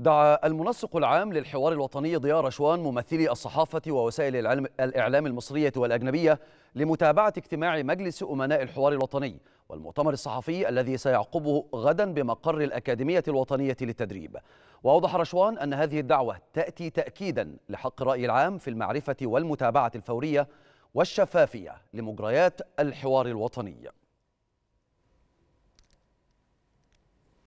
دعا المنسق العام للحوار الوطني ضياء رشوان ممثلي الصحافة ووسائل العلم الإعلام المصرية والأجنبية لمتابعة اجتماع مجلس أمناء الحوار الوطني والمؤتمر الصحفي الذي سيعقبه غدا بمقر الأكاديمية الوطنية للتدريب وأوضح رشوان أن هذه الدعوة تأتي تأكيدا لحق الرأي العام في المعرفة والمتابعة الفورية والشفافية لمجريات الحوار الوطني